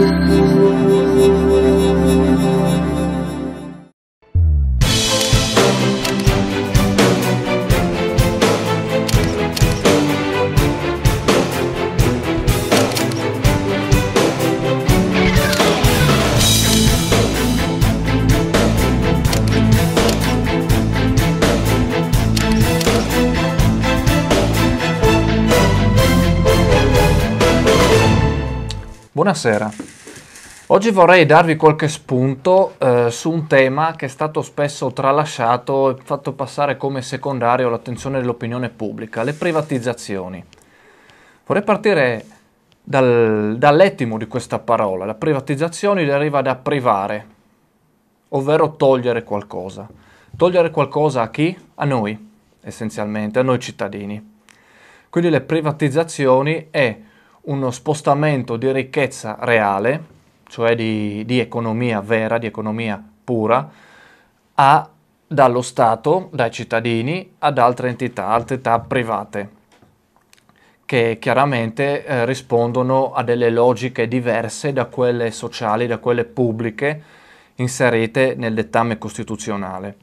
嗯。Buonasera. Oggi vorrei darvi qualche spunto eh, su un tema che è stato spesso tralasciato e fatto passare come secondario l'attenzione dell'opinione pubblica, le privatizzazioni. Vorrei partire dal, dall'etimo di questa parola. La privatizzazione deriva da privare, ovvero togliere qualcosa. Togliere qualcosa a chi? A noi, essenzialmente, a noi cittadini. Quindi le privatizzazioni è uno spostamento di ricchezza reale, cioè di, di economia vera, di economia pura, a, dallo Stato, dai cittadini, ad altre entità, altre entità private, che chiaramente eh, rispondono a delle logiche diverse da quelle sociali, da quelle pubbliche inserite nel dettame costituzionale.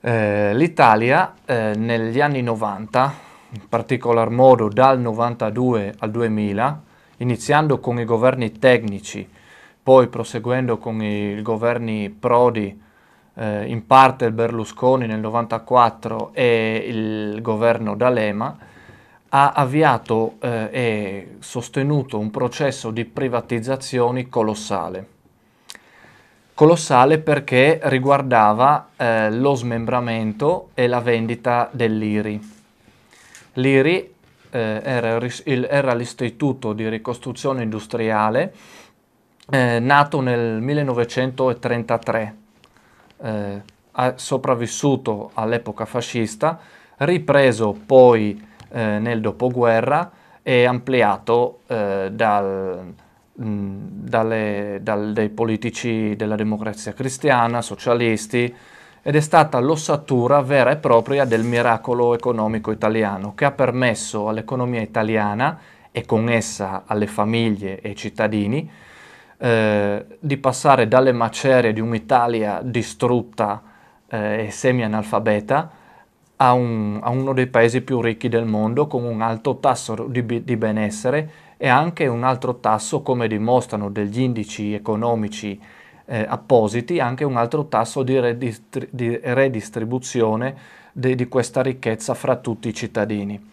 Eh, L'Italia eh, negli anni 90 in particolar modo dal 92 al 2000, iniziando con i governi tecnici, poi proseguendo con i governi Prodi, eh, in parte il Berlusconi nel 94 e il governo D'Alema, ha avviato eh, e sostenuto un processo di privatizzazioni colossale. Colossale perché riguardava eh, lo smembramento e la vendita dell'IRI l'IRI eh, era, era l'Istituto di Ricostruzione Industriale eh, nato nel 1933, eh, sopravvissuto all'epoca fascista, ripreso poi eh, nel dopoguerra e ampliato eh, dal, mh, mm, dalle, dal, dai politici della democrazia cristiana, socialisti, ed è stata l'ossatura vera e propria del miracolo economico italiano che ha permesso all'economia italiana e con essa alle famiglie e ai cittadini eh, di passare dalle macerie di un'Italia distrutta eh, e semi-analfabeta a, un, a, uno dei paesi più ricchi del mondo con un alto tasso di, di benessere e anche un altro tasso, come dimostrano degli indici economici eh, appositi anche un altro tasso di, redistri- di redistribuzione de- di questa ricchezza fra tutti i cittadini.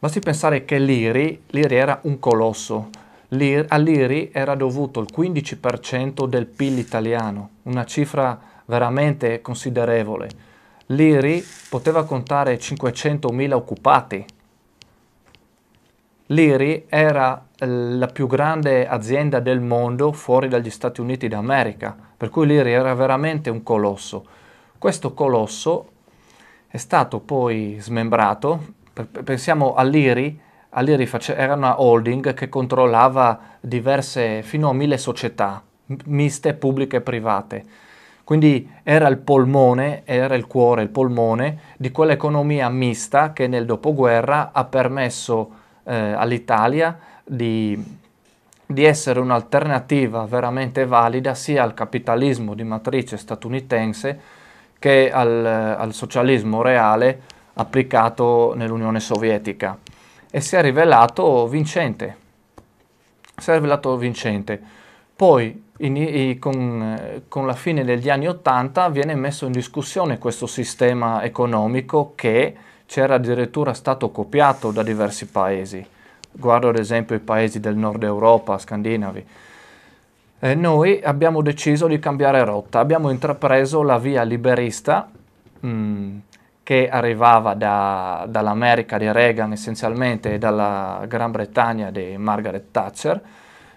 Basti pensare che l'IRI, l'IRI era un colosso, L'Iri, all'IRI era dovuto il 15% del PIL italiano, una cifra veramente considerevole. L'IRI poteva contare 500.000 occupati. L'IRI era la più grande azienda del mondo fuori dagli Stati Uniti d'America, per cui l'IRI era veramente un colosso. Questo colosso è stato poi smembrato, pensiamo all'IRI, all'IRI era una holding che controllava diverse, fino a mille società, miste, pubbliche e private. Quindi era il polmone, era il cuore, il polmone di quell'economia mista che nel dopoguerra ha permesso eh, all'Italia di, di essere un'alternativa veramente valida sia al capitalismo di matrice statunitense che al, al socialismo reale applicato nell'Unione Sovietica e si è rivelato vincente. Si è rivelato vincente. Poi in, con, con la fine degli anni Ottanta viene messo in discussione questo sistema economico che c'era addirittura stato copiato da diversi paesi. Guardo ad esempio i paesi del nord Europa, scandinavi. E noi abbiamo deciso di cambiare rotta, abbiamo intrapreso la via liberista mh, mm, che arrivava da, dall'America di Reagan essenzialmente e dalla Gran Bretagna di Margaret Thatcher.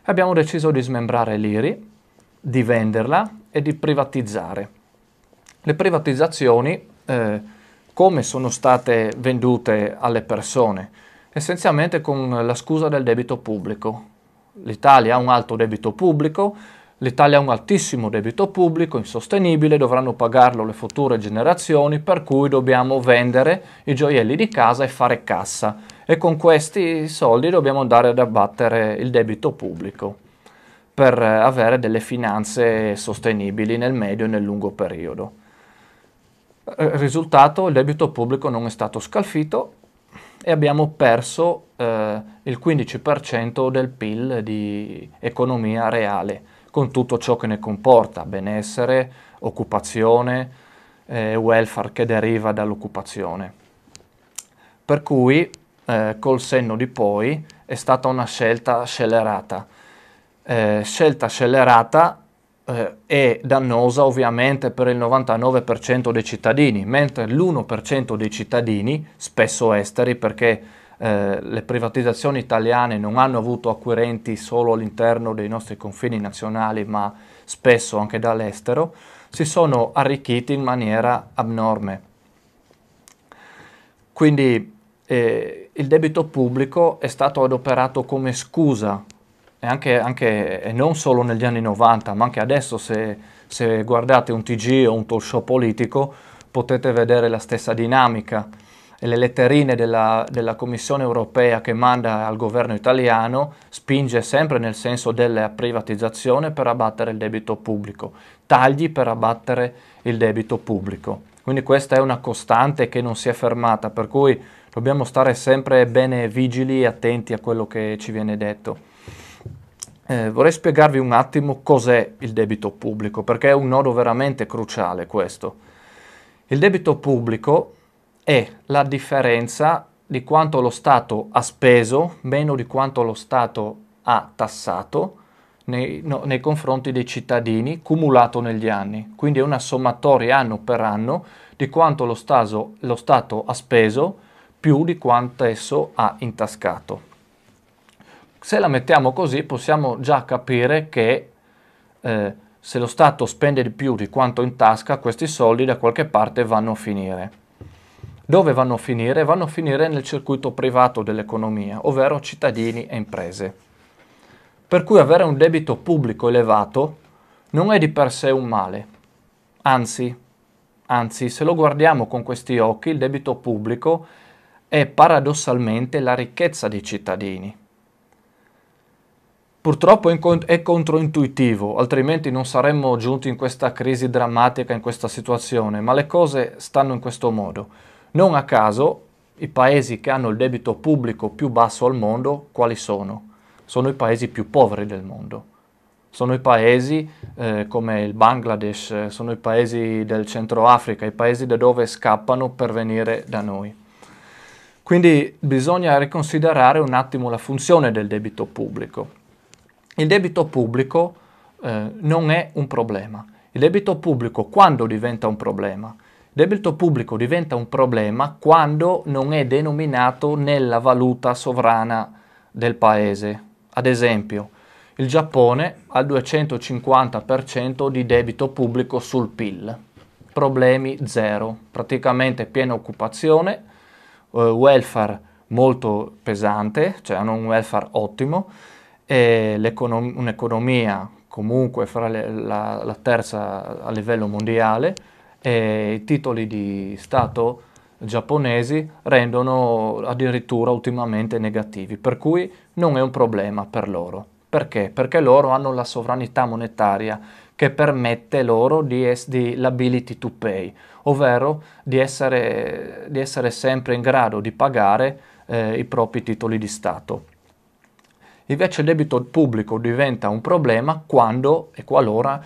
Abbiamo deciso di smembrare l'IRI, di venderla e di privatizzare. Le privatizzazioni eh, come sono state vendute alle persone? Essenzialmente con la scusa del debito pubblico. L'Italia ha un alto debito pubblico, l'Italia ha un altissimo debito pubblico, insostenibile, dovranno pagarlo le future generazioni, per cui dobbiamo vendere i gioielli di casa e fare cassa. E con questi soldi dobbiamo andare ad abbattere il debito pubblico per avere delle finanze sostenibili nel medio e nel lungo periodo. Eh, risultato il debito pubblico non è stato scalfito e abbiamo perso eh, il 15% del PIL di economia reale, con tutto ciò che ne comporta, benessere, occupazione, eh, welfare che deriva dall'occupazione. Per cui eh, col senno di poi è stata una scelta scellerata. Eh, scelta scellerata eh, è dannosa ovviamente per il 99% dei cittadini, mentre l'1% dei cittadini, spesso esteri perché eh, le privatizzazioni italiane non hanno avuto acquirenti solo all'interno dei nostri confini nazionali, ma spesso anche dall'estero, si sono arricchiti in maniera abnorme. Quindi eh, il debito pubblico è stato adoperato come scusa e, anche, anche, e non solo negli anni 90, ma anche adesso se, se guardate un TG o un talk show politico potete vedere la stessa dinamica e le letterine della, della, Commissione europea che manda al governo italiano spinge sempre nel senso della privatizzazione per abbattere il debito pubblico, tagli per abbattere il debito pubblico. Quindi questa è una costante che non si è fermata, per cui dobbiamo stare sempre bene vigili e attenti a quello che ci viene detto. Eh, vorrei spiegarvi un attimo cos'è il debito pubblico, perché è un nodo veramente cruciale questo. Il debito pubblico è la differenza di quanto lo Stato ha speso meno di quanto lo Stato ha tassato nei, no, nei confronti dei cittadini cumulato negli anni. Quindi è una sommatoria anno per anno di quanto lo, staso, lo Stato ha speso più di quanto esso ha intascato se la mettiamo così possiamo già capire che eh, se lo Stato spende di più di quanto in tasca, questi soldi da qualche parte vanno a finire. Dove vanno a finire? Vanno a finire nel circuito privato dell'economia, ovvero cittadini e imprese. Per cui avere un debito pubblico elevato non è di per sé un male. Anzi, anzi, se lo guardiamo con questi occhi, il debito pubblico è paradossalmente la ricchezza dei cittadini Purtroppo è controintuitivo, altrimenti non saremmo giunti in questa crisi drammatica, in questa situazione, ma le cose stanno in questo modo. Non a caso i paesi che hanno il debito pubblico più basso al mondo, quali sono? Sono i paesi più poveri del mondo. Sono i paesi eh, come il Bangladesh, sono i paesi del Centro Africa, i paesi da dove scappano per venire da noi. Quindi bisogna riconsiderare un attimo la funzione del debito pubblico il debito pubblico eh, non è un problema. Il debito pubblico quando diventa un problema? Il debito pubblico diventa un problema quando non è denominato nella valuta sovrana del paese. Ad esempio, il Giappone ha il 250% di debito pubblico sul PIL. Problemi zero, praticamente piena occupazione, eh, welfare molto pesante, cioè hanno un welfare ottimo, un'economia comunque fra le, la, la, terza a livello mondiale e i titoli di Stato giapponesi rendono addirittura ultimamente negativi, per cui non è un problema per loro. Perché? Perché loro hanno la sovranità monetaria che permette loro di, es- l'ability to pay, ovvero di essere, di essere sempre in grado di pagare eh, i propri titoli di Stato. Invece il debito pubblico diventa un problema quando e qualora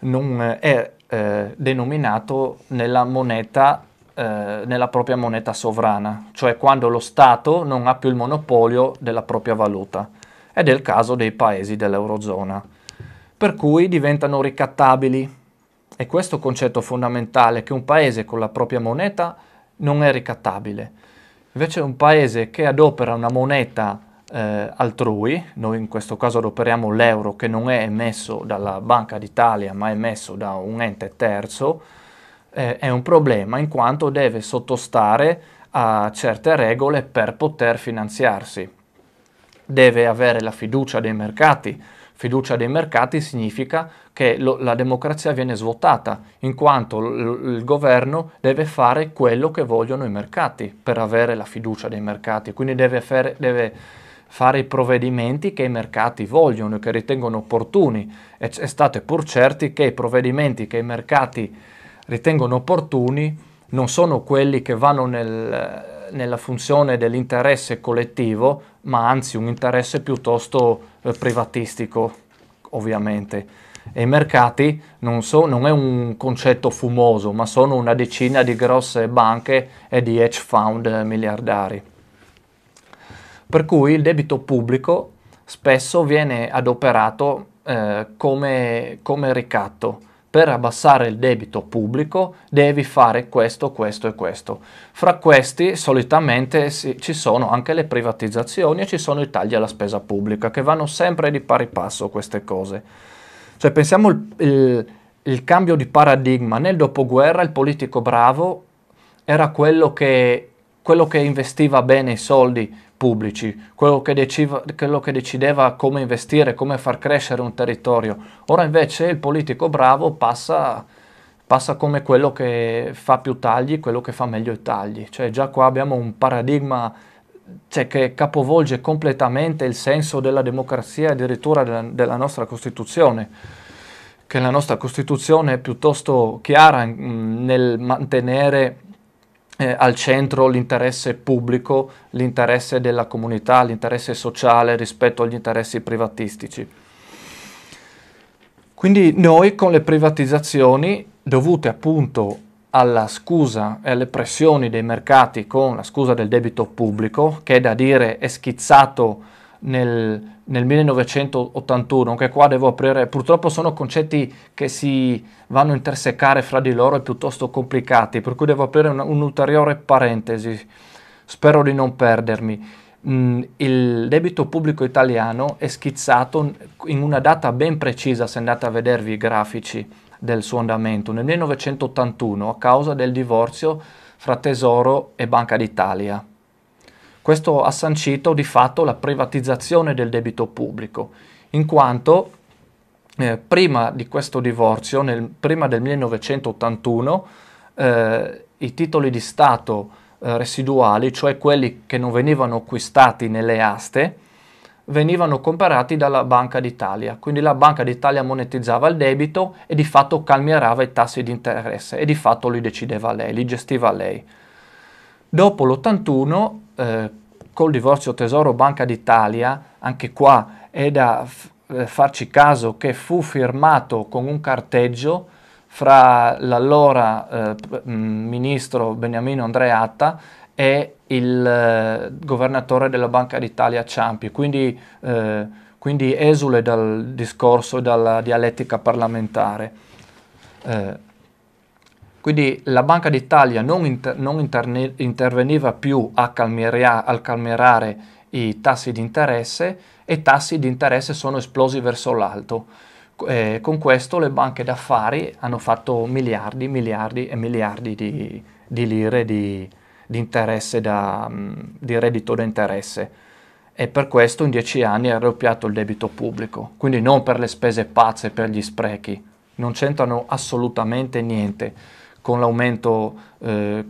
non è eh, denominato nella moneta eh, nella propria moneta sovrana, cioè quando lo Stato non ha più il monopolio della propria valuta, ed è il caso dei paesi dell'Eurozona, per cui diventano ricattabili. E questo concetto fondamentale, che un paese con la propria moneta non è ricattabile. Invece un paese che adopera una moneta eh, altrui, noi in questo caso adoperiamo l'euro che non è emesso dalla Banca d'Italia ma è emesso da un ente terzo, eh, è un problema in quanto deve sottostare a certe regole per poter finanziarsi. Deve avere la fiducia dei mercati. Fiducia dei mercati significa che lo, la democrazia viene svuotata, in quanto l, il governo deve fare quello che vogliono i mercati per avere la fiducia dei mercati, quindi deve, fare, deve fare i provvedimenti che i mercati vogliono e che ritengono opportuni e c- state pur certi che i provvedimenti che i mercati ritengono opportuni non sono quelli che vanno nel, nella funzione dell'interesse collettivo, ma anzi un interesse piuttosto eh, privatistico, ovviamente. E i mercati non, so, non è un concetto fumoso, ma sono una decina di grosse banche e di hedge fund eh, miliardari. Per cui il debito pubblico spesso viene adoperato eh, come, come ricatto. Per abbassare il debito pubblico devi fare questo, questo e questo. Fra questi solitamente si, ci sono anche le privatizzazioni e ci sono i tagli alla spesa pubblica che vanno sempre di pari passo queste cose. Cioè pensiamo il, il, il cambio di paradigma. Nel dopoguerra il politico bravo era quello che quello che investiva bene i soldi pubblici, quello che, deciva, quello che decideva come investire, come far crescere un territorio. Ora invece il politico bravo passa passa come quello che fa più tagli, quello che fa meglio i tagli. Cioè già qua abbiamo un paradigma cioè, che capovolge completamente il senso della democrazia e addirittura della, della, nostra Costituzione, che la nostra Costituzione è piuttosto chiara mm, nel mantenere eh, al centro l'interesse pubblico, l'interesse della comunità, l'interesse sociale rispetto agli interessi privatistici. Quindi noi con le privatizzazioni dovute appunto alla scusa e alle pressioni dei mercati con la scusa del debito pubblico, che è da dire è schizzato nel, nel 1981, anche qua devo aprire, purtroppo sono concetti che si vanno a intersecare fra di loro e piuttosto complicati, per cui devo aprire un'ulteriore parentesi, spero di non perdermi. Mm, il debito pubblico italiano è schizzato in una data ben precisa, se andate a vedervi i grafici del suo andamento, nel 1981 a causa del divorzio fra Tesoro e Banca d'Italia. Questo ha sancito di fatto la privatizzazione del debito pubblico, in quanto eh, prima di questo divorzio, nel, prima del 1981, eh, i titoli di Stato eh, residuali, cioè quelli che non venivano acquistati nelle aste, venivano comprati dalla Banca d'Italia. Quindi la Banca d'Italia monetizzava il debito e di fatto calmierava i tassi di interesse e di fatto li decideva lei, li gestiva lei. Dopo l'81 eh, col divorzio Tesoro Banca d'Italia, anche qua è da f- eh, farci caso che fu firmato con un carteggio fra l'allora eh, mm, ministro Beniamino Andreatta e il eh, governatore della Banca d'Italia Ciampi, quindi, eh, quindi esule dal discorso e dalla dialettica parlamentare. Eh, quindi la Banca d'Italia non, inter- non interne- interveniva più a, calmeria- a calmerare i tassi di interesse e i tassi di interesse sono esplosi verso l'alto. Eh, con questo le banche d'affari hanno fatto miliardi, miliardi e miliardi di, di lire di, di, da, mm, di reddito da interesse e per questo in dieci anni è raddoppiato il debito pubblico, quindi non per le spese pazze, per gli sprechi, non c'entrano assolutamente niente con l'aumento, eh,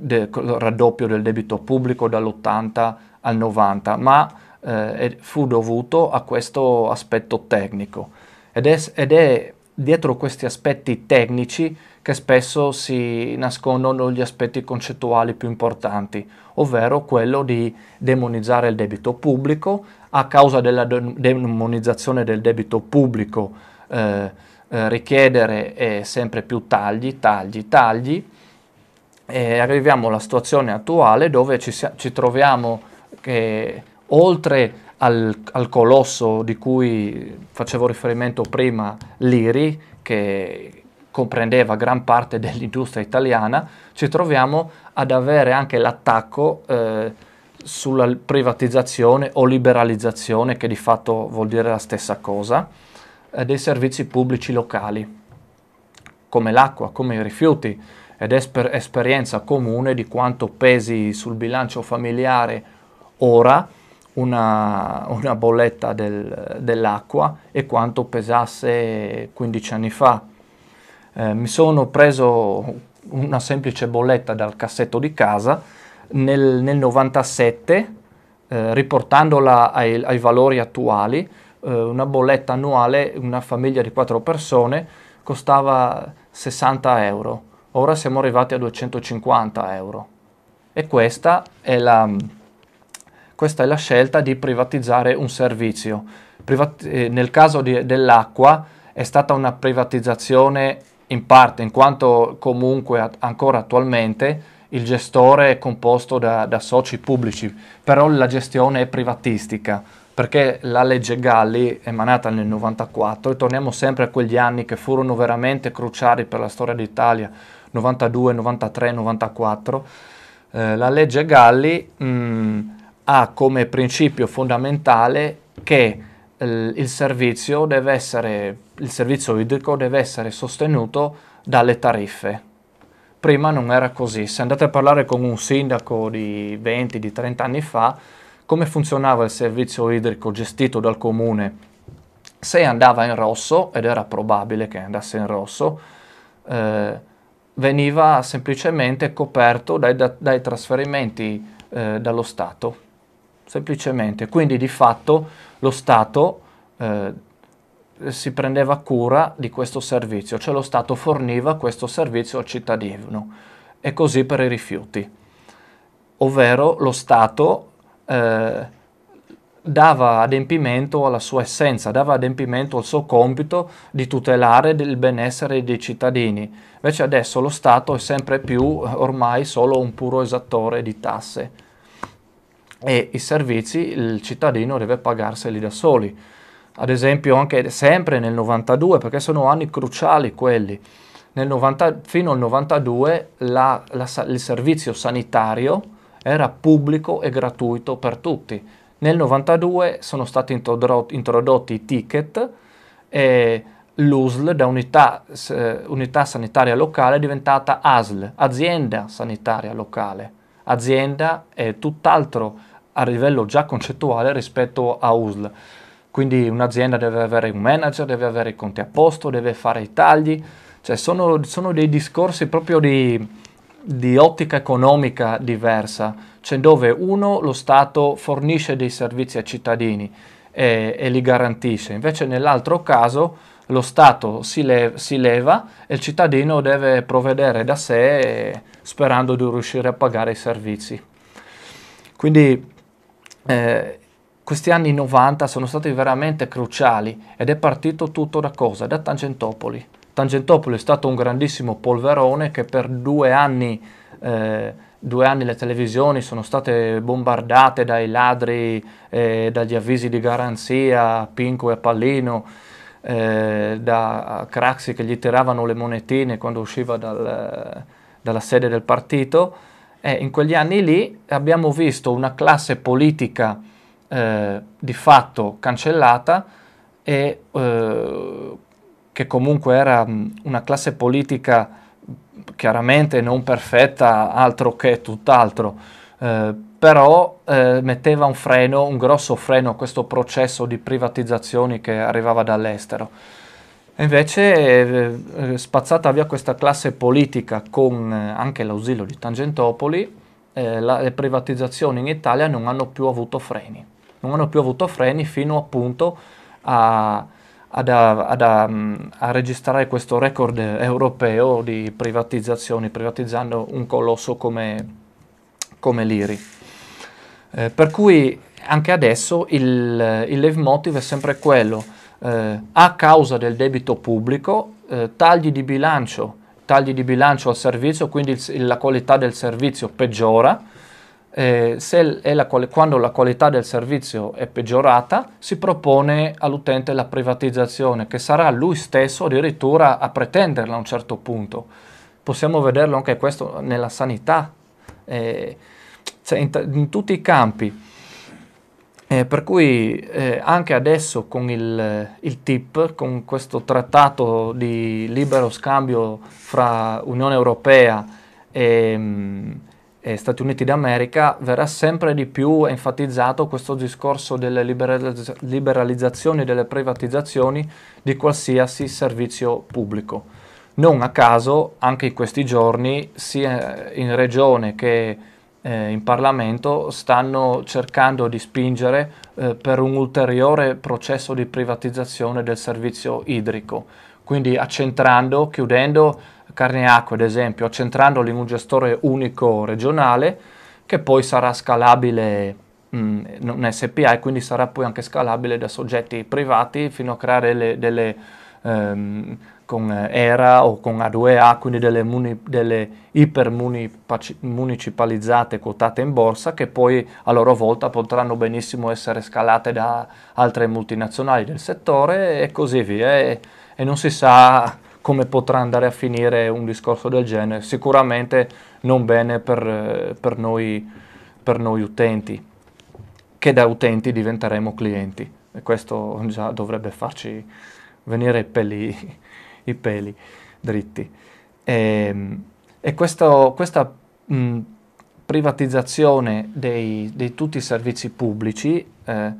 il raddoppio del debito pubblico dall'80 al 90, ma eh, fu dovuto a questo aspetto tecnico. Ed è, ed è dietro questi aspetti tecnici che spesso si nascondono gli aspetti concettuali più importanti, ovvero quello di demonizzare il debito pubblico. A causa della demonizzazione del debito pubblico eh, eh, richiedere eh, sempre più tagli, tagli, tagli e arriviamo alla situazione attuale dove ci, ci troviamo che oltre al, al, colosso di cui facevo riferimento prima, l'IRI, che comprendeva gran parte dell'industria italiana, ci troviamo ad avere anche l'attacco eh, sulla privatizzazione o liberalizzazione, che di fatto vuol dire la stessa cosa dei servizi pubblici locali, come l'acqua, come i rifiuti, ed è esper- esperienza comune di quanto pesi sul bilancio familiare ora una, una bolletta del, dell'acqua e quanto pesasse 15 anni fa. Eh, mi sono preso una semplice bolletta dal cassetto di casa nel, 1997, eh, riportandola ai, ai valori attuali, eh, una bolletta annuale, una famiglia di quattro persone, costava 60 euro. Ora siamo arrivati a 250 euro. E questa è la, questa è la scelta di privatizzare un servizio. Privat- eh, nel caso di, dell'acqua è stata una privatizzazione in parte, in quanto comunque at- ancora attualmente il gestore è composto da, da, soci pubblici, però la gestione è privatistica perché la legge Galli, emanata nel 94, e torniamo sempre a quegli anni che furono veramente cruciali per la storia d'Italia, 92, 93, 94, eh, la legge Galli mh, mm, ha come principio fondamentale che eh, il, servizio essere, il servizio idrico deve essere sostenuto dalle tariffe, prima non era così. Se andate a parlare con un sindaco di 20, di 30 anni fa, come funzionava il servizio idrico gestito dal comune se andava in rosso, ed era probabile che andasse in rosso, eh, veniva semplicemente coperto dai, dai trasferimenti eh, dallo Stato, semplicemente. Quindi di fatto lo Stato eh, si prendeva cura di questo servizio, cioè lo Stato forniva questo servizio al cittadino e così per i rifiuti. Ovvero lo Stato eh, dava adempimento alla sua essenza, dava adempimento al suo compito di tutelare il benessere dei cittadini. Invece adesso lo Stato è sempre più ormai solo un puro esattore di tasse e i servizi il cittadino deve pagarseli da soli. Ad esempio anche sempre nel 92, perché sono anni cruciali quelli. 90, fino al 92 la, la, il servizio sanitario era pubblico e gratuito per tutti. Nel 92 sono stati introdotti i ticket e l'USL da unità, unità sanitaria locale è diventata ASL, azienda sanitaria locale. Azienda è tutt'altro a livello già concettuale rispetto a USL. Quindi un'azienda deve avere un manager, deve avere i conti a posto, deve fare i tagli, cioè sono, sono dei discorsi proprio di, di ottica economica diversa, cioè dove uno lo Stato fornisce dei servizi ai cittadini e, e li garantisce, invece nell'altro caso lo Stato si, le- si, leva e il cittadino deve provvedere da sé sperando di riuscire a pagare i servizi. Quindi eh, questi anni 90 sono stati veramente cruciali ed è partito tutto da cosa? Da Tangentopoli. Tangentopoli è stato un grandissimo polverone che per due anni, eh, due anni le televisioni sono state bombardate dai ladri, eh, dagli avvisi di garanzia, Pinco e Pallino, eh, da Craxi che gli tiravano le monetine quando usciva dal, dalla sede del partito. E in quegli anni lì abbiamo visto una classe politica eh, di fatto cancellata e eh, che comunque era una classe politica chiaramente non perfetta, altro che tutt'altro, eh, però eh, metteva un freno, un grosso freno a questo processo di privatizzazioni che arrivava dall'estero. invece eh, eh, spazzata via questa classe politica con eh, anche l'ausilio di Tangentopoli, eh, la, le privatizzazioni in Italia non hanno più avuto freni, non hanno più avuto freni fino appunto a ad a, ad a, mm, a registrare questo record europeo di privatizzazioni, privatizzando un colosso come, come l'IRI. Eh, per cui anche adesso il, il leitmotiv è sempre quello, eh, a causa del debito pubblico, eh, tagli di bilancio, tagli di bilancio al servizio, quindi il, la qualità del servizio peggiora, eh, la quali, quando la qualità del servizio è peggiorata, si propone all'utente la privatizzazione, che sarà lui stesso addirittura a pretenderla a un certo punto. Possiamo vederlo anche questo nella sanità, eh, cioè in, in, tutti i campi. Eh, per cui eh, anche adesso con il, il TIP, con questo trattato di libero scambio fra Unione Europea e... Mh, mm, e Stati Uniti d'America, verrà sempre di più enfatizzato questo discorso delle liberalizz- liberalizzazioni, delle privatizzazioni di qualsiasi servizio pubblico. Non a caso, anche in questi giorni, sia in regione che eh, in Parlamento, stanno cercando di spingere eh, per un ulteriore processo di privatizzazione del servizio idrico, quindi accentrando, chiudendo carne acqua ad esempio, accentrandoli in un gestore unico regionale che poi sarà scalabile mh, mm, in SPA e quindi sarà poi anche scalabile da soggetti privati fino a creare le, delle ehm, con ERA o con A2A, quindi delle, muni, delle ipermunicipalizzate quotate in borsa che poi a loro volta potranno benissimo essere scalate da altre multinazionali del settore e così via e, e non si sa come potrà andare a finire un discorso del genere? Sicuramente non bene per, eh, per, noi, per noi utenti, che da utenti diventeremo clienti. E questo già dovrebbe farci venire i peli, i peli dritti. E, ehm, e questo, questa mh, privatizzazione di tutti i servizi pubblici eh,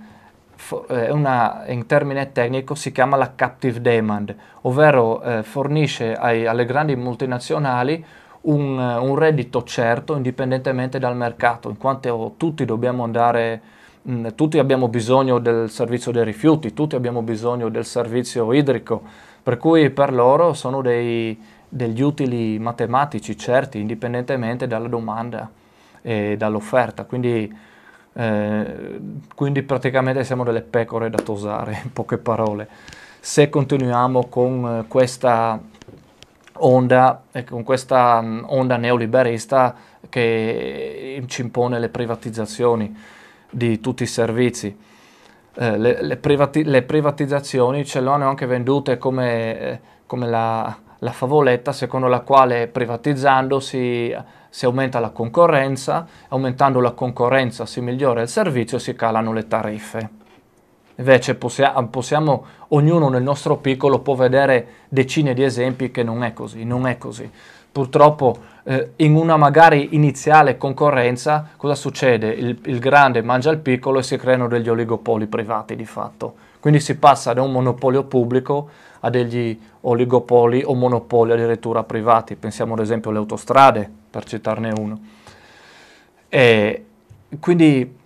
eh, una, in termine tecnico si chiama la captive demand, ovvero eh, fornisce ai, alle grandi multinazionali un, eh, un, reddito certo indipendentemente dal mercato, in quanto tutti dobbiamo andare, mh, mm, tutti abbiamo bisogno del servizio dei rifiuti, tutti abbiamo bisogno del servizio idrico, per cui per loro sono dei, degli utili matematici certi indipendentemente dalla domanda e dall'offerta. Quindi eh, quindi praticamente siamo delle pecore da tosare, in poche parole. Se continuiamo con eh, questa onda, eh, con questa mm, onda neoliberista che ci impone le privatizzazioni di tutti i servizi. Eh, le, le, privati le, privatizzazioni ce l'hanno anche vendute come, come la, la favoletta secondo la quale privatizzando si, si, aumenta la concorrenza, aumentando la concorrenza si migliora il servizio e si calano le tariffe. Invece possiamo, possiamo, ognuno nel nostro piccolo può vedere decine di esempi che non è così, non è così. Purtroppo eh, in una magari iniziale concorrenza cosa succede? Il, il grande mangia il piccolo e si creano degli oligopoli privati di fatto. Quindi si passa da un monopolio pubblico a degli oligopoli o monopoli addirittura privati, pensiamo ad esempio alle autostrade, per citarne uno. E quindi,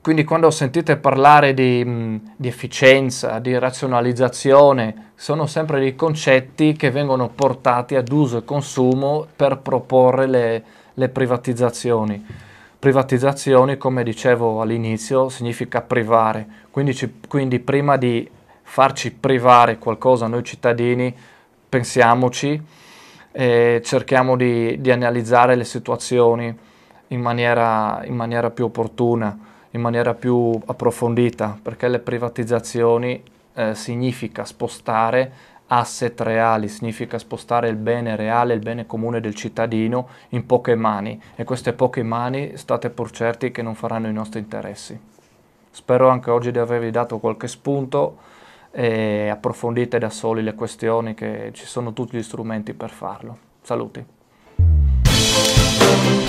quindi quando sentite parlare di, di efficienza, di razionalizzazione, sono sempre dei concetti che vengono portati ad uso e consumo per proporre le, le privatizzazioni. Privatizzazioni, come dicevo all'inizio, significa privare, quindi, ci, quindi prima di farci privare qualcosa noi cittadini, pensiamoci, e cerchiamo di, di, analizzare le situazioni in maniera, in maniera più opportuna, in maniera più approfondita, perché le privatizzazioni eh, significa spostare asset reali, significa spostare il bene reale, il bene comune del cittadino in poche mani e queste poche mani state pur certi che non faranno i nostri interessi. Spero anche oggi di avervi dato qualche spunto e approfondite da soli le questioni che ci sono tutti gli strumenti per farlo. Saluti.